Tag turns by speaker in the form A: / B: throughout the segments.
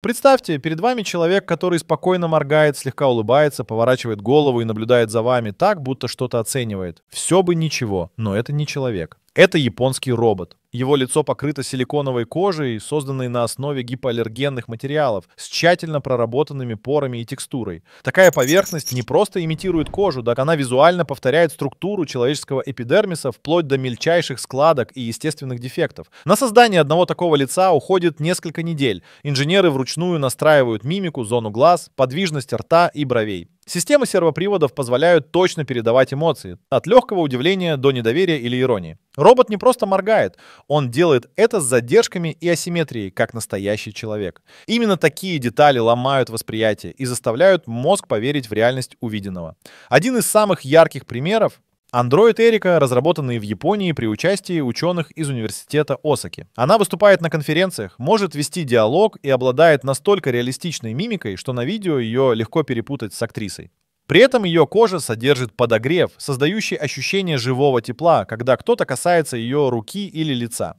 A: Представьте, перед вами человек, который спокойно моргает, слегка улыбается, поворачивает голову и наблюдает за вами так, будто что-то оценивает. Все бы ничего, но это не человек. Это японский робот. Его лицо покрыто силиконовой кожей, созданной на основе гипоаллергенных материалов, с тщательно проработанными порами и текстурой. Такая поверхность не просто имитирует кожу, так она визуально повторяет структуру человеческого эпидермиса вплоть до мельчайших складок и естественных дефектов. На создание одного такого лица уходит несколько недель. Инженеры вручную настраивают мимику, зону глаз, подвижность рта и бровей. Системы сервоприводов позволяют точно передавать эмоции, от легкого удивления до недоверия или иронии. Робот не просто моргает, он делает это с задержками и асимметрией, как настоящий человек. Именно такие детали ломают восприятие и заставляют мозг поверить в реальность увиденного. Один из самых ярких примеров Андроид Эрика, разработанный в Японии при участии ученых из университета Осаки. Она выступает на конференциях, может вести диалог и обладает настолько реалистичной мимикой, что на видео ее легко перепутать с актрисой. При этом ее кожа содержит подогрев, создающий ощущение живого тепла, когда кто-то касается ее руки или лица.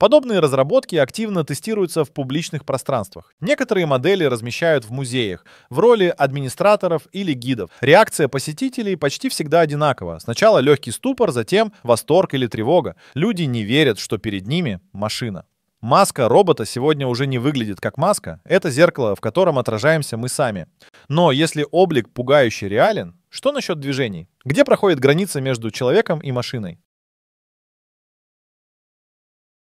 A: Подобные разработки активно тестируются в публичных пространствах. Некоторые модели размещают в музеях в роли администраторов или гидов. Реакция посетителей почти всегда одинакова. Сначала легкий ступор, затем восторг или тревога. Люди не верят, что перед ними машина. Маска робота сегодня уже не выглядит как маска. Это зеркало, в котором отражаемся мы сами. Но если облик пугающе реален, что насчет движений? Где проходит граница между человеком и машиной?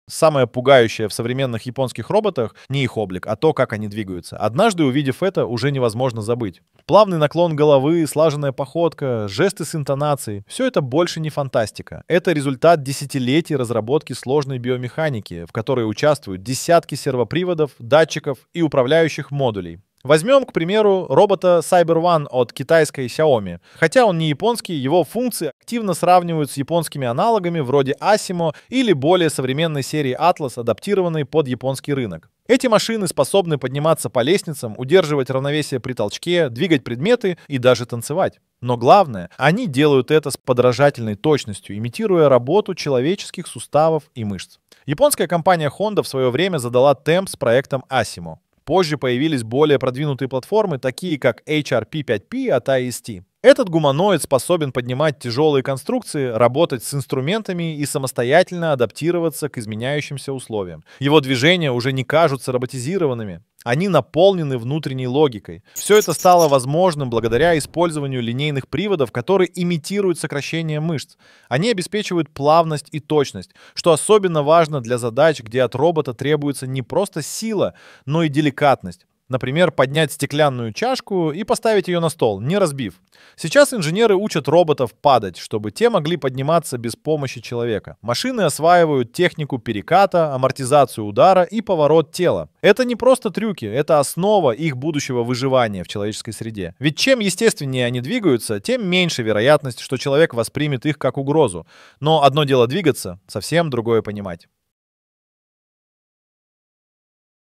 A: самое пугающее в современных японских роботах не их облик, а то, как они двигаются. Однажды, увидев это, уже невозможно забыть. Плавный наклон головы, слаженная походка, жесты с интонацией — все это больше не фантастика. Это результат десятилетий разработки сложной биомеханики, в которой участвуют десятки сервоприводов, датчиков и управляющих модулей. Возьмем, к примеру, робота Cyber One от китайской Xiaomi. Хотя он не японский, его функции активно сравнивают с японскими аналогами вроде Asimo или более современной серии Atlas, адаптированной под японский рынок. Эти машины способны подниматься по лестницам, удерживать равновесие при толчке, двигать предметы и даже танцевать. Но главное, они делают это с подражательной точностью, имитируя работу человеческих суставов и мышц. Японская компания Honda в свое время задала темп с проектом Asimo. Позже появились более продвинутые платформы, такие как HRP5P от IST. Этот гуманоид способен поднимать тяжелые конструкции, работать с инструментами и самостоятельно адаптироваться к изменяющимся условиям. Его движения уже не кажутся роботизированными. Они наполнены внутренней логикой. Все это стало возможным благодаря использованию линейных приводов, которые имитируют сокращение мышц. Они обеспечивают плавность и точность, что особенно важно для задач, где от робота требуется не просто сила, но и деликатность. Например, поднять стеклянную чашку и поставить ее на стол, не разбив. Сейчас инженеры учат роботов падать, чтобы те могли подниматься без помощи человека. Машины осваивают технику переката, амортизацию удара и поворот тела. Это не просто трюки, это основа их будущего выживания в человеческой среде. Ведь чем естественнее они двигаются, тем меньше вероятность, что человек воспримет их как угрозу. Но одно дело двигаться, совсем другое понимать.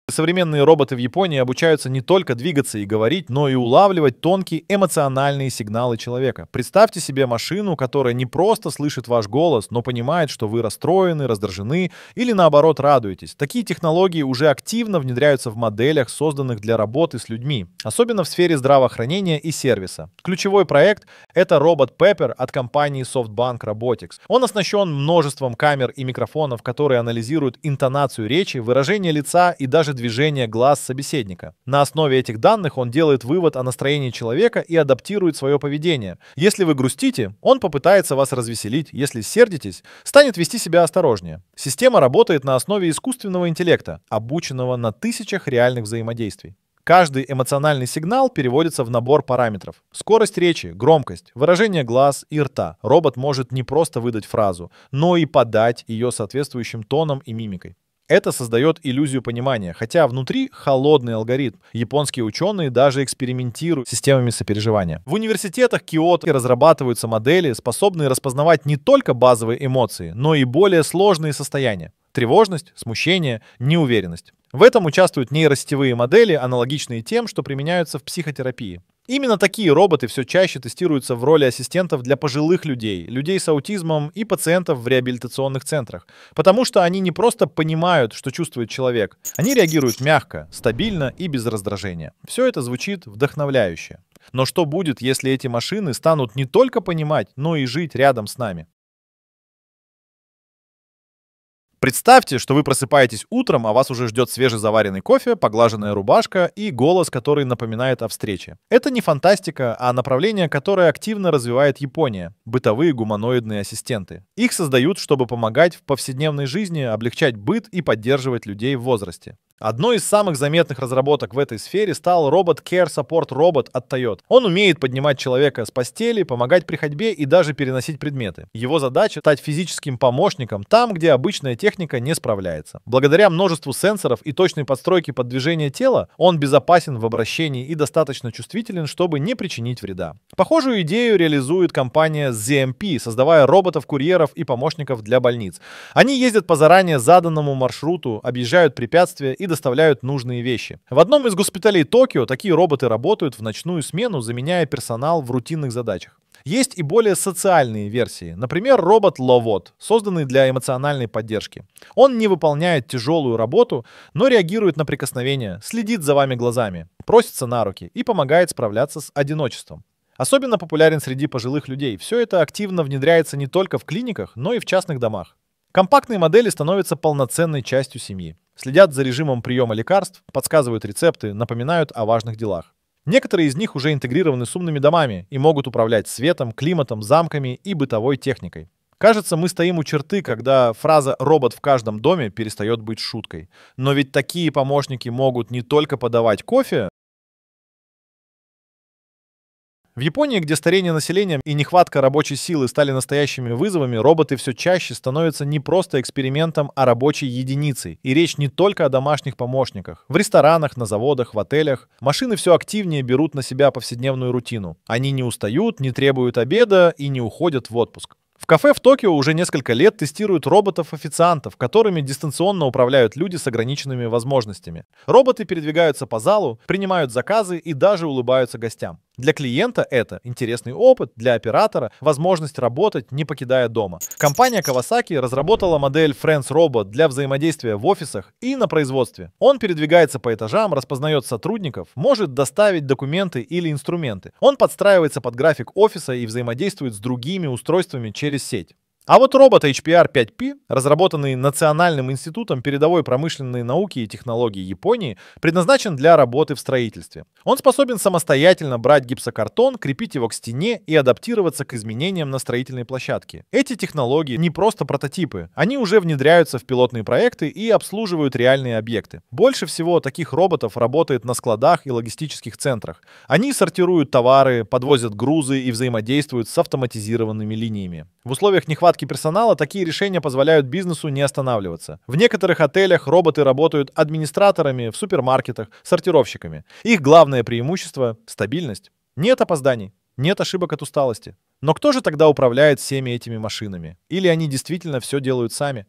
A: Современные роботы в Японии обучаются не только двигаться и говорить, но и улавливать тонкие эмоциональные сигналы человека. Представьте себе машину, которая не просто слышит ваш голос, но понимает, что вы расстроены, раздражены или наоборот радуетесь. Такие технологии уже активно внедряются в моделях, созданных для работы с людьми, особенно в сфере здравоохранения и сервиса. Ключевой проект — это робот Pepper от компании SoftBank Robotics. Он оснащен множеством камер и микрофонов, которые анализируют интонацию речи, выражение лица и даже движения глаз собеседника. На основе этих данных он делает вывод о настроении человека и адаптирует свое поведение. Если вы грустите, он попытается вас развеселить, если сердитесь, станет вести себя осторожнее. Система работает на основе искусственного интеллекта, обученного на тысячах реальных взаимодействий. Каждый эмоциональный сигнал переводится в набор параметров. Скорость речи, громкость, выражение глаз и рта. Робот может не просто выдать фразу, но и подать ее соответствующим тоном и мимикой. Это создает иллюзию понимания, хотя внутри холодный алгоритм. Японские ученые даже экспериментируют с системами сопереживания. В университетах Киото разрабатываются модели, способные распознавать не только базовые эмоции, но и более сложные состояния тревожность, смущение, неуверенность. В этом участвуют нейростевые модели, аналогичные тем, что применяются в психотерапии. Именно такие роботы все чаще тестируются в роли ассистентов для пожилых людей, людей с аутизмом и пациентов в реабилитационных центрах, потому что они не просто понимают, что чувствует человек, они реагируют мягко, стабильно и без раздражения. Все это звучит вдохновляюще. Но что будет, если эти машины станут не только понимать, но и жить рядом с нами? Представьте, что вы просыпаетесь утром, а вас уже ждет свежезаваренный кофе, поглаженная рубашка и голос, который напоминает о встрече. Это не фантастика, а направление, которое активно развивает Япония – бытовые гуманоидные ассистенты. Их создают, чтобы помогать в повседневной жизни, облегчать быт и поддерживать людей в возрасте. Одной из самых заметных разработок в этой сфере стал робот Care Support Robot от Toyota. Он умеет поднимать человека с постели, помогать при ходьбе и даже переносить предметы. Его задача — стать физическим помощником там, где обычная техника не справляется. Благодаря множеству сенсоров и точной подстройке под движение тела, он безопасен в обращении и достаточно чувствителен, чтобы не причинить вреда. Похожую идею реализует компания ZMP, создавая роботов-курьеров и помощников для больниц. Они ездят по заранее заданному маршруту, объезжают препятствия и доставляют нужные вещи. В одном из госпиталей Токио такие роботы работают в ночную смену, заменяя персонал в рутинных задачах. Есть и более социальные версии. Например, робот Ловот, созданный для эмоциональной поддержки. Он не выполняет тяжелую работу, но реагирует на прикосновения, следит за вами глазами, просится на руки и помогает справляться с одиночеством. Особенно популярен среди пожилых людей. Все это активно внедряется не только в клиниках, но и в частных домах. Компактные модели становятся полноценной частью семьи следят за режимом приема лекарств, подсказывают рецепты, напоминают о важных делах. Некоторые из них уже интегрированы с умными домами и могут управлять светом, климатом, замками и бытовой техникой. Кажется, мы стоим у черты, когда фраза «робот в каждом доме» перестает быть шуткой. Но ведь такие помощники могут не только подавать кофе, в Японии, где старение населения и нехватка рабочей силы стали настоящими вызовами, роботы все чаще становятся не просто экспериментом, а рабочей единицей. И речь не только о домашних помощниках. В ресторанах, на заводах, в отелях машины все активнее берут на себя повседневную рутину. Они не устают, не требуют обеда и не уходят в отпуск. В кафе в Токио уже несколько лет тестируют роботов-официантов, которыми дистанционно управляют люди с ограниченными возможностями. Роботы передвигаются по залу, принимают заказы и даже улыбаются гостям. Для клиента это интересный опыт, для оператора возможность работать, не покидая дома. Компания Kawasaki разработала модель Friends Robot для взаимодействия в офисах и на производстве. Он передвигается по этажам, распознает сотрудников, может доставить документы или инструменты. Он подстраивается под график офиса и взаимодействует с другими устройствами через сеть. А вот робот HPR 5P, разработанный Национальным институтом передовой промышленной науки и технологий Японии, предназначен для работы в строительстве. Он способен самостоятельно брать гипсокартон, крепить его к стене и адаптироваться к изменениям на строительной площадке. Эти технологии не просто прототипы, они уже внедряются в пилотные проекты и обслуживают реальные объекты. Больше всего таких роботов работает на складах и логистических центрах. Они сортируют товары, подвозят грузы и взаимодействуют с автоматизированными линиями. В условиях нехватки нехватки персонала такие решения позволяют бизнесу не останавливаться. В некоторых отелях роботы работают администраторами, в супермаркетах, сортировщиками. Их главное преимущество – стабильность. Нет опозданий, нет ошибок от усталости. Но кто же тогда управляет всеми этими машинами? Или они действительно все делают сами?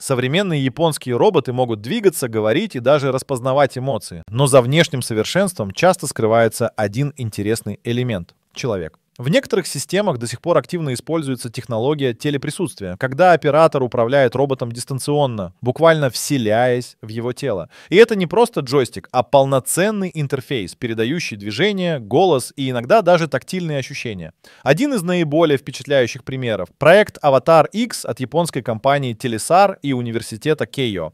A: Современные японские роботы могут двигаться, говорить и даже распознавать эмоции, но за внешним совершенством часто скрывается один интересный элемент — человек. В некоторых системах до сих пор активно используется технология телеприсутствия, когда оператор управляет роботом дистанционно, буквально вселяясь в его тело. И это не просто джойстик, а полноценный интерфейс, передающий движение, голос и иногда даже тактильные ощущения. Один из наиболее впечатляющих примеров — проект Avatar X» от японской компании Telesar и университета Кейо.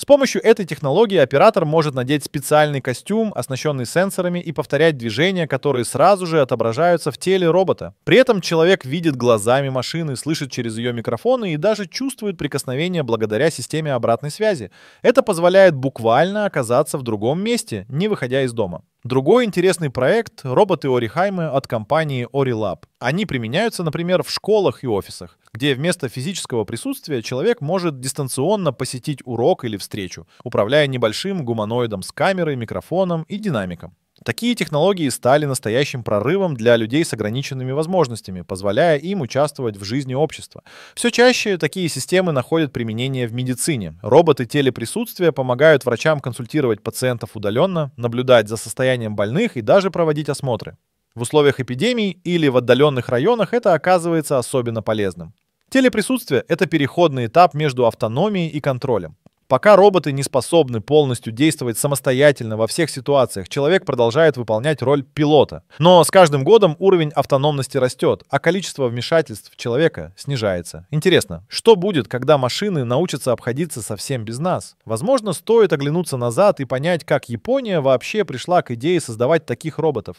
A: С помощью этой технологии оператор может надеть специальный костюм, оснащенный сенсорами, и повторять движения, которые сразу же отображаются в теле робота. При этом человек видит глазами машины, слышит через ее микрофоны и даже чувствует прикосновение благодаря системе обратной связи. Это позволяет буквально оказаться в другом месте, не выходя из дома. Другой интересный проект — роботы Орихаймы от компании Орилаб. Они применяются, например, в школах и офисах, где вместо физического присутствия человек может дистанционно посетить урок или встречу, управляя небольшим гуманоидом с камерой, микрофоном и динамиком. Такие технологии стали настоящим прорывом для людей с ограниченными возможностями, позволяя им участвовать в жизни общества. Все чаще такие системы находят применение в медицине. Роботы телеприсутствия помогают врачам консультировать пациентов удаленно, наблюдать за состоянием больных и даже проводить осмотры. В условиях эпидемий или в отдаленных районах это оказывается особенно полезным. Телеприсутствие – это переходный этап между автономией и контролем. Пока роботы не способны полностью действовать самостоятельно во всех ситуациях, человек продолжает выполнять роль пилота. Но с каждым годом уровень автономности растет, а количество вмешательств человека снижается. Интересно, что будет, когда машины научатся обходиться совсем без нас? Возможно, стоит оглянуться назад и понять, как Япония вообще пришла к идее создавать таких роботов.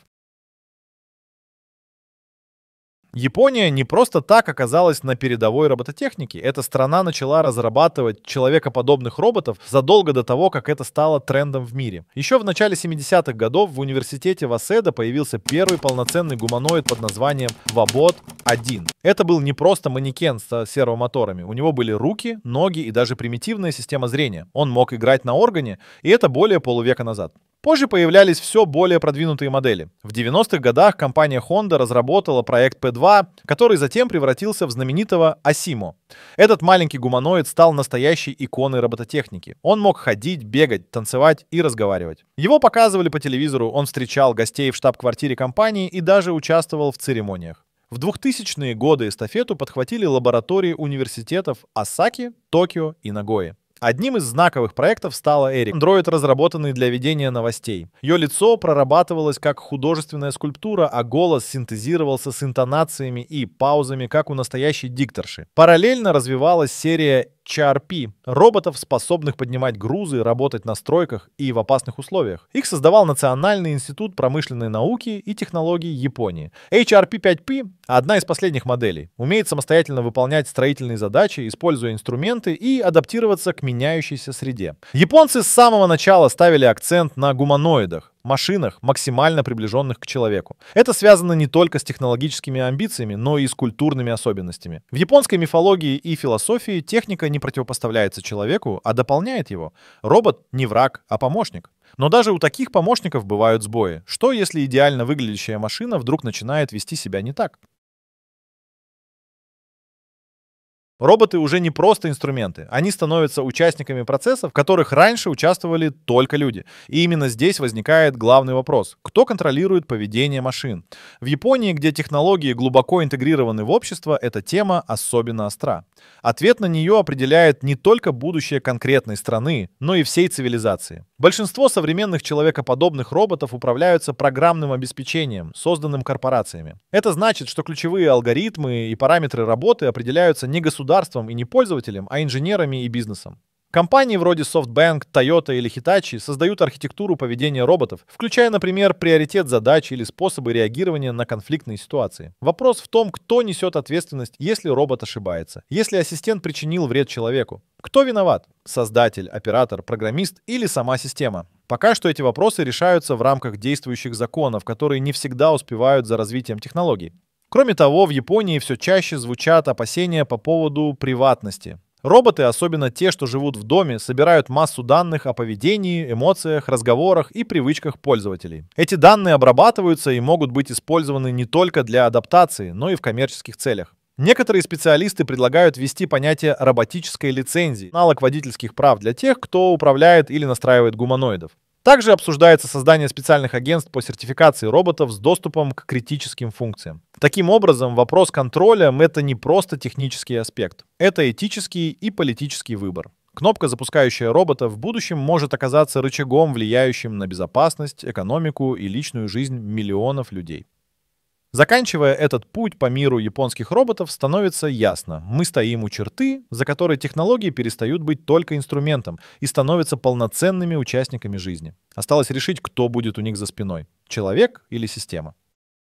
A: Япония не просто так оказалась на передовой робототехнике. Эта страна начала разрабатывать человекоподобных роботов задолго до того, как это стало трендом в мире. Еще в начале 70-х годов в университете Васеда появился первый полноценный гуманоид под названием Вабот-1. Это был не просто манекен с сервомоторами. У него были руки, ноги и даже примитивная система зрения. Он мог играть на органе, и это более полувека назад. Позже появлялись все более продвинутые модели. В 90-х годах компания Honda разработала проект P2, который затем превратился в знаменитого Asimo. Этот маленький гуманоид стал настоящей иконой робототехники. Он мог ходить, бегать, танцевать и разговаривать. Его показывали по телевизору, он встречал гостей в штаб-квартире компании и даже участвовал в церемониях. В 2000-е годы эстафету подхватили лаборатории университетов Осаки, Токио и Нагои. Одним из знаковых проектов стала Эрик, андроид, разработанный для ведения новостей. Ее лицо прорабатывалось как художественная скульптура, а голос синтезировался с интонациями и паузами, как у настоящей дикторши. Параллельно развивалась серия HRP – роботов, способных поднимать грузы, работать на стройках и в опасных условиях. Их создавал Национальный институт промышленной науки и технологий Японии. HRP-5P – одна из последних моделей. Умеет самостоятельно выполнять строительные задачи, используя инструменты и адаптироваться к меняющейся среде. Японцы с самого начала ставили акцент на гуманоидах машинах, максимально приближенных к человеку. Это связано не только с технологическими амбициями, но и с культурными особенностями. В японской мифологии и философии техника не противопоставляется человеку, а дополняет его. Робот не враг, а помощник. Но даже у таких помощников бывают сбои. Что, если идеально выглядящая машина вдруг начинает вести себя не так? Роботы уже не просто инструменты, они становятся участниками процессов, в которых раньше участвовали только люди. И именно здесь возникает главный вопрос, кто контролирует поведение машин? В Японии, где технологии глубоко интегрированы в общество, эта тема особенно остра. Ответ на нее определяет не только будущее конкретной страны, но и всей цивилизации. Большинство современных человекоподобных роботов управляются программным обеспечением, созданным корпорациями. Это значит, что ключевые алгоритмы и параметры работы определяются не государством, государством и не пользователем, а инженерами и бизнесом. Компании вроде SoftBank, Toyota или Hitachi создают архитектуру поведения роботов, включая, например, приоритет задач или способы реагирования на конфликтные ситуации. Вопрос в том, кто несет ответственность, если робот ошибается, если ассистент причинил вред человеку. Кто виноват? Создатель, оператор, программист или сама система? Пока что эти вопросы решаются в рамках действующих законов, которые не всегда успевают за развитием технологий. Кроме того, в Японии все чаще звучат опасения по поводу приватности. Роботы, особенно те, что живут в доме, собирают массу данных о поведении, эмоциях, разговорах и привычках пользователей. Эти данные обрабатываются и могут быть использованы не только для адаптации, но и в коммерческих целях. Некоторые специалисты предлагают ввести понятие роботической лицензии, аналог водительских прав для тех, кто управляет или настраивает гуманоидов. Также обсуждается создание специальных агентств по сертификации роботов с доступом к критическим функциям. Таким образом, вопрос контроля — это не просто технический аспект. Это этический и политический выбор. Кнопка, запускающая робота, в будущем может оказаться рычагом, влияющим на безопасность, экономику и личную жизнь миллионов людей. Заканчивая этот путь по миру японских роботов, становится ясно, мы стоим у черты, за которой технологии перестают быть только инструментом и становятся полноценными участниками жизни. Осталось решить, кто будет у них за спиной — человек или система.